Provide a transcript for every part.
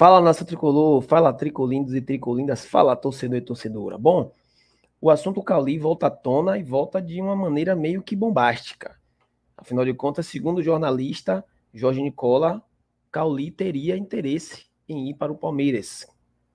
Fala nossa tricolor, fala tricolindos e tricolindas, fala torcedor e torcedora. Bom, o assunto Cauli volta à tona e volta de uma maneira meio que bombástica. Afinal de contas, segundo o jornalista Jorge Nicola, Cauli teria interesse em ir para o Palmeiras.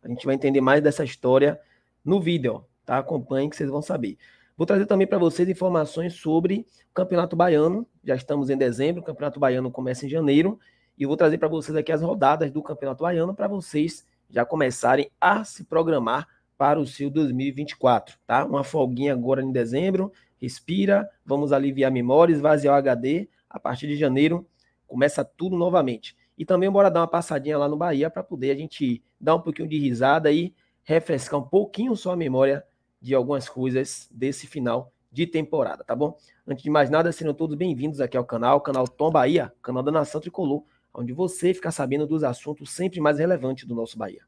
A gente vai entender mais dessa história no vídeo, tá? Acompanhe que vocês vão saber. Vou trazer também para vocês informações sobre o Campeonato Baiano. Já estamos em dezembro, o Campeonato Baiano começa em janeiro e eu vou trazer para vocês aqui as rodadas do Campeonato Baiano para vocês já começarem a se programar para o seu 2024, tá? Uma folguinha agora em dezembro, respira, vamos aliviar memórias, esvaziar o HD. A partir de janeiro começa tudo novamente. E também bora dar uma passadinha lá no Bahia para poder a gente dar um pouquinho de risada e refrescar um pouquinho só a memória de algumas coisas desse final de temporada, tá bom? Antes de mais nada, sejam todos bem-vindos aqui ao canal, canal Tom Bahia, canal da Nação Tricolor onde você fica sabendo dos assuntos sempre mais relevantes do nosso Bahia.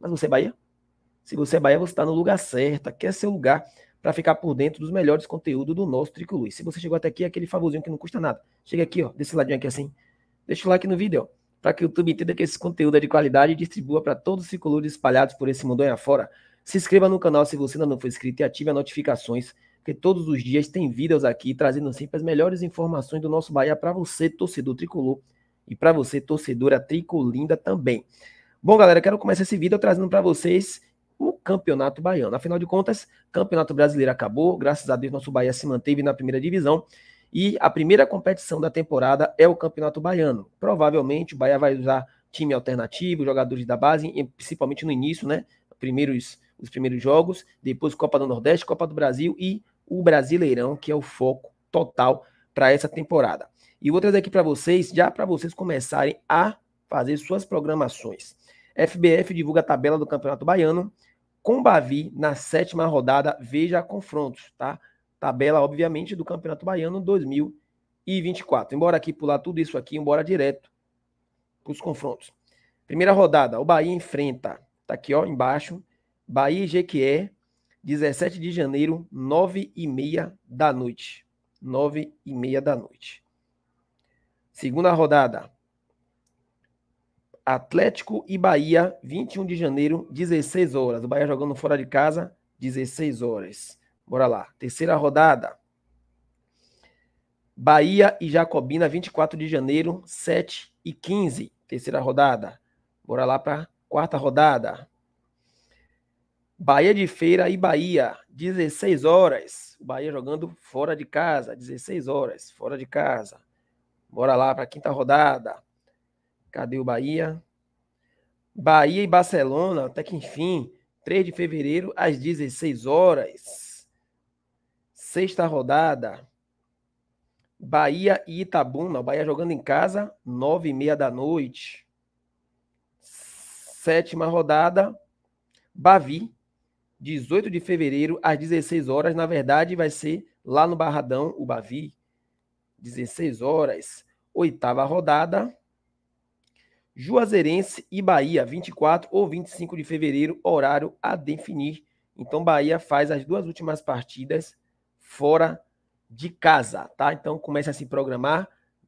Mas você é Bahia? Se você é Bahia, você está no lugar certo, aqui é seu lugar para ficar por dentro dos melhores conteúdos do nosso Tricolor. Se você chegou até aqui, é aquele favorzinho que não custa nada. Chega aqui, ó, desse ladinho aqui assim. Deixa o like no vídeo, para que o YouTube entenda que esse conteúdo é de qualidade e distribua para todos os tricolores espalhados por esse mundo aí afora. Se inscreva no canal se você ainda não for inscrito e ative as notificações, porque todos os dias tem vídeos aqui trazendo sempre as melhores informações do nosso Bahia para você, torcedor tricolor e para você, torcedora tricolinda também. Bom, galera, quero começar esse vídeo trazendo para vocês o Campeonato Baiano. Afinal de contas, Campeonato Brasileiro acabou, graças a Deus nosso Bahia se manteve na primeira divisão e a primeira competição da temporada é o Campeonato Baiano. Provavelmente o Bahia vai usar time alternativo, jogadores da base, principalmente no início, né? Primeiros, os primeiros jogos, depois Copa do Nordeste, Copa do Brasil e o Brasileirão, que é o foco total para essa temporada. E vou trazer aqui para vocês, já para vocês começarem a fazer suas programações. FBF divulga a tabela do Campeonato Baiano com Bavi na sétima rodada. Veja confrontos, tá? Tabela, obviamente, do Campeonato Baiano 2024. Embora aqui pular tudo isso aqui, embora direto para os confrontos. Primeira rodada, o Bahia enfrenta, tá aqui ó, embaixo, Bahia e Jequié, 17 de janeiro, 9 e meia da noite. 9 e meia da noite. Segunda rodada. Atlético e Bahia, 21 de janeiro, 16 horas. O Bahia jogando fora de casa, 16 horas. Bora lá. Terceira rodada. Bahia e Jacobina, 24 de janeiro, 7 e 15. Terceira rodada. Bora lá para quarta rodada. Bahia de Feira e Bahia, 16 horas. O Bahia jogando fora de casa, 16 horas, fora de casa. Bora lá para a quinta rodada. Cadê o Bahia? Bahia e Barcelona, até que enfim, 3 de fevereiro às 16 horas. Sexta rodada. Bahia e Itabuna. O Bahia jogando em casa, 9 e meia da noite. Sétima rodada. Bavi, 18 de fevereiro às 16 horas. Na verdade, vai ser lá no Barradão, o Bavi. 16 horas, oitava rodada. Juazeirense e Bahia, 24 ou 25 de fevereiro, horário a definir. Então, Bahia faz as duas últimas partidas fora de casa, tá? Então, comece a se programar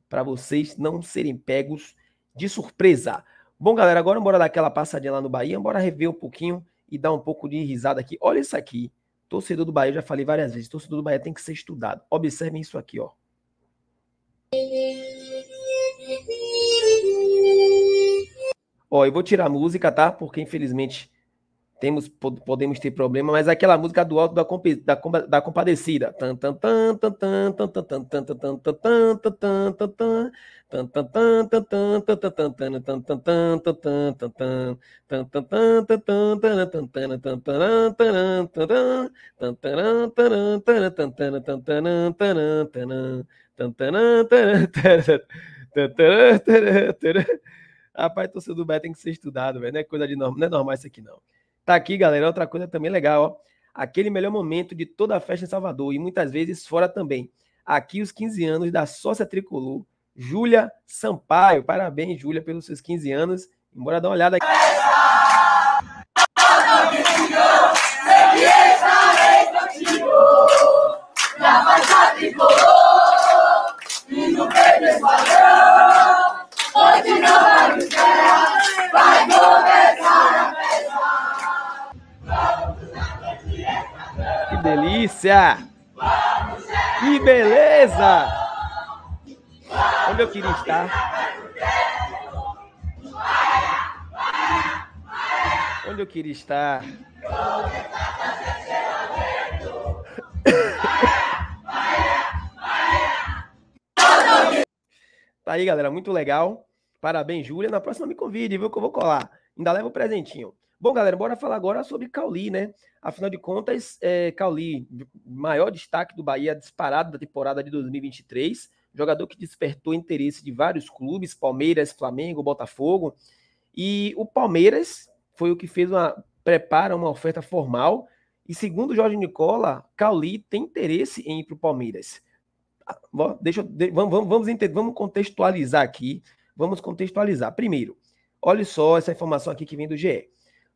para vocês não serem pegos de surpresa. Bom, galera, agora bora dar aquela passadinha lá no Bahia, bora rever um pouquinho e dar um pouco de risada aqui. Olha isso aqui. Torcedor do Bahia, eu já falei várias vezes, torcedor do Bahia tem que ser estudado. Observem isso aqui, ó. Ó, eu vou tirar a música, tá? Porque infelizmente temos podemos ter problema, mas aquela música do alto da da, da compadecida. tan Rapaz, torcedor do Beto tem que ser estudado, velho. Não é coisa de normal, não é normal isso aqui, não. Tá aqui, galera, outra coisa também legal, ó. Aquele melhor momento de toda a festa em Salvador e muitas vezes fora também. Aqui os 15 anos da sócia tricolor, Júlia Sampaio. Parabéns, Júlia, pelos seus 15 anos. Bora dar uma olhada aqui. Trabalhar tricolor e no peito delícia! Que beleza! Onde eu queria estar? Onde eu queria estar? Tá aí, galera, muito legal. Parabéns, Júlia. Na próxima me convide, viu? Que eu vou colar. Ainda leva o um presentinho. Bom, galera, bora falar agora sobre Cauli, né? Afinal de contas, é, Cauli, maior destaque do Bahia disparado da temporada de 2023, jogador que despertou interesse de vários clubes, Palmeiras, Flamengo, Botafogo. E o Palmeiras foi o que fez uma prepara uma oferta formal. E segundo Jorge Nicola, Cauli tem interesse em ir para o Palmeiras. Ah, deixa, vamos, vamos, vamos, entender, vamos contextualizar aqui. Vamos contextualizar. Primeiro, olha só essa informação aqui que vem do GE.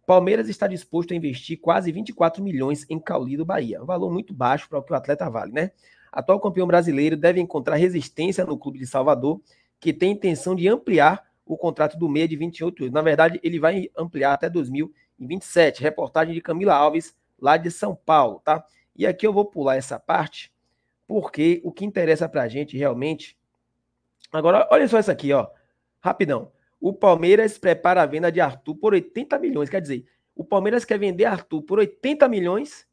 Palmeiras está disposto a investir quase 24 milhões em Cauli do Bahia, um valor muito baixo para o que o atleta vale, né? Atual campeão brasileiro deve encontrar resistência no clube de Salvador, que tem intenção de ampliar o contrato do meia de 28 anos. Na verdade, ele vai ampliar até 2027. Reportagem de Camila Alves, lá de São Paulo, tá? E aqui eu vou pular essa parte, porque o que interessa para a gente realmente. Agora, olha só isso aqui, ó. Rapidão. O Palmeiras prepara a venda de Arthur por 80 milhões. Quer dizer, o Palmeiras quer vender Arthur por 80 milhões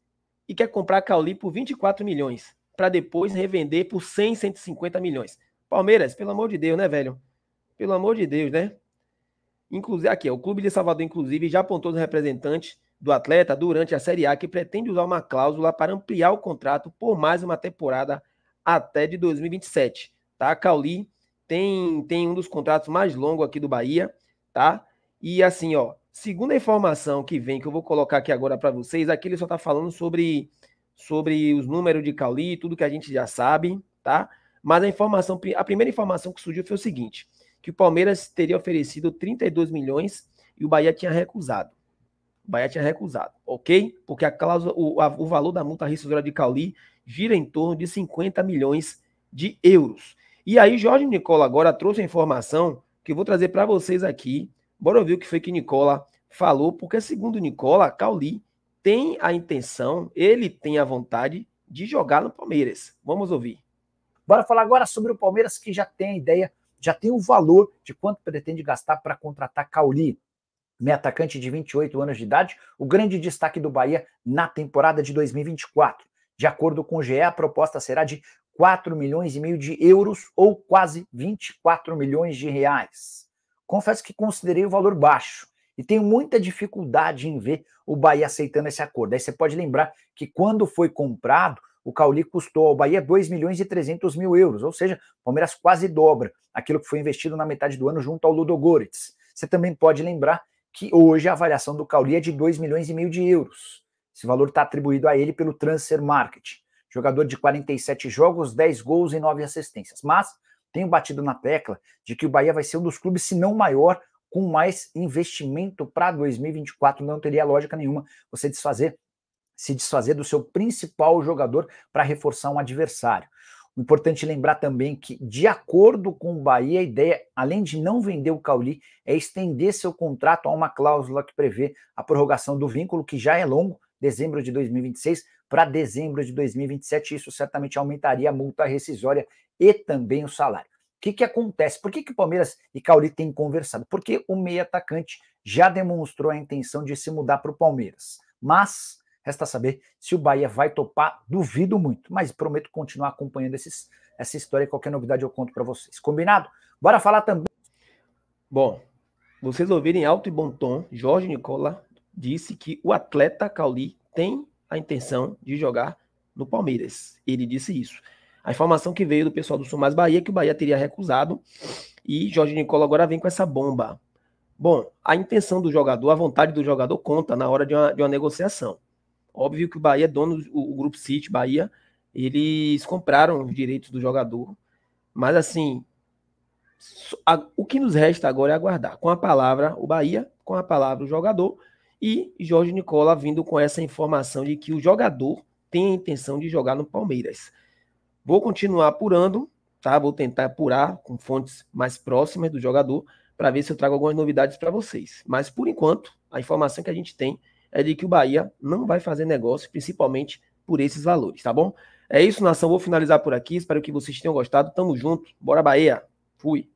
e quer comprar Cauli por 24 milhões, para depois revender por 100, 150 milhões. Palmeiras, pelo amor de Deus, né, velho? Pelo amor de Deus, né? Inclusive, aqui, ó, o Clube de Salvador, inclusive, já apontou os representantes do atleta durante a Série A que pretende usar uma cláusula para ampliar o contrato por mais uma temporada até de 2027. Tá? Cauli tem, tem um dos contratos mais longos aqui do Bahia, tá? E assim, ó, segundo a informação que vem, que eu vou colocar aqui agora para vocês, aqui ele só tá falando sobre, sobre os números de Cauli, tudo que a gente já sabe, tá? Mas a informação, a primeira informação que surgiu foi o seguinte, que o Palmeiras teria oferecido 32 milhões e o Bahia tinha recusado. O Bahia tinha recusado, ok? Porque a cláusula, o, a, o valor da multa rescisória de Cauli gira em torno de 50 milhões de euros. E aí, Jorge Nicola agora trouxe a informação que eu vou trazer para vocês aqui. Bora ouvir o que foi que Nicola falou, porque segundo Nicola, Cauli tem a intenção, ele tem a vontade de jogar no Palmeiras. Vamos ouvir. Bora falar agora sobre o Palmeiras que já tem a ideia, já tem o valor de quanto pretende gastar para contratar Cauli meia atacante de 28 anos de idade, o grande destaque do Bahia na temporada de 2024. De acordo com o GE, a proposta será de 4 milhões e meio de euros ou quase 24 milhões de reais. Confesso que considerei o valor baixo e tenho muita dificuldade em ver o Bahia aceitando esse acordo. Aí você pode lembrar que quando foi comprado, o Cauli custou ao Bahia 2 milhões e 300 mil euros, ou seja, o Palmeiras quase dobra aquilo que foi investido na metade do ano junto ao Ludogorets. Você também pode lembrar que hoje a avaliação do Cauli é de 2 milhões e meio de euros. Esse valor está atribuído a ele pelo Transfer Market jogador de 47 jogos, 10 gols e 9 assistências. Mas tenho batido na tecla de que o Bahia vai ser um dos clubes, se não maior, com mais investimento para 2024. Não teria lógica nenhuma você desfazer, se desfazer do seu principal jogador para reforçar um adversário. Importante lembrar também que, de acordo com o Bahia, a ideia, além de não vender o Cauli, é estender seu contrato a uma cláusula que prevê a prorrogação do vínculo, que já é longo, dezembro de 2026 para dezembro de 2027. Isso certamente aumentaria a multa rescisória e também o salário. O que, que acontece? Por que, que o Palmeiras e Cauli têm conversado? Porque o meio atacante já demonstrou a intenção de se mudar para o Palmeiras. Mas resta saber se o Bahia vai topar, duvido muito, mas prometo continuar acompanhando esses, essa história e qualquer novidade eu conto para vocês. Combinado? Bora falar também. Bom, vocês ouvirem alto e bom tom Jorge Nicola disse que o atleta Cauli tem a intenção de jogar no Palmeiras. Ele disse isso. A informação que veio do pessoal do Sul Mais Bahia é que o Bahia teria recusado e Jorge Nicola agora vem com essa bomba. Bom, a intenção do jogador, a vontade do jogador conta na hora de uma, de uma negociação. Óbvio que o Bahia, é dono o, o Grupo City Bahia, eles compraram os direitos do jogador. Mas assim, a, o que nos resta agora é aguardar. Com a palavra o Bahia, com a palavra o jogador, e Jorge Nicola vindo com essa informação de que o jogador tem a intenção de jogar no Palmeiras. Vou continuar apurando, tá? Vou tentar apurar com fontes mais próximas do jogador para ver se eu trago algumas novidades para vocês. Mas por enquanto, a informação que a gente tem é de que o Bahia não vai fazer negócio, principalmente por esses valores, tá bom? É isso, nação. Vou finalizar por aqui. Espero que vocês tenham gostado. Tamo junto. Bora, Bahia. Fui.